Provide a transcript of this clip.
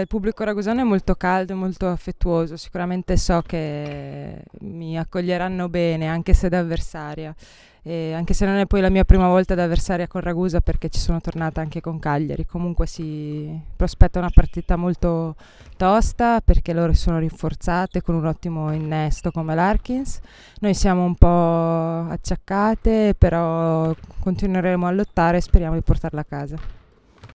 il pubblico ragusano è molto caldo e molto affettuoso, sicuramente so che mi accoglieranno bene anche se da avversaria, e anche se non è poi la mia prima volta da avversaria con Ragusa perché ci sono tornata anche con Cagliari, comunque si prospetta una partita molto tosta perché loro sono rinforzate con un ottimo innesto come l'Arkins, noi siamo un po' acciaccate però continueremo a lottare e speriamo di portarla a casa.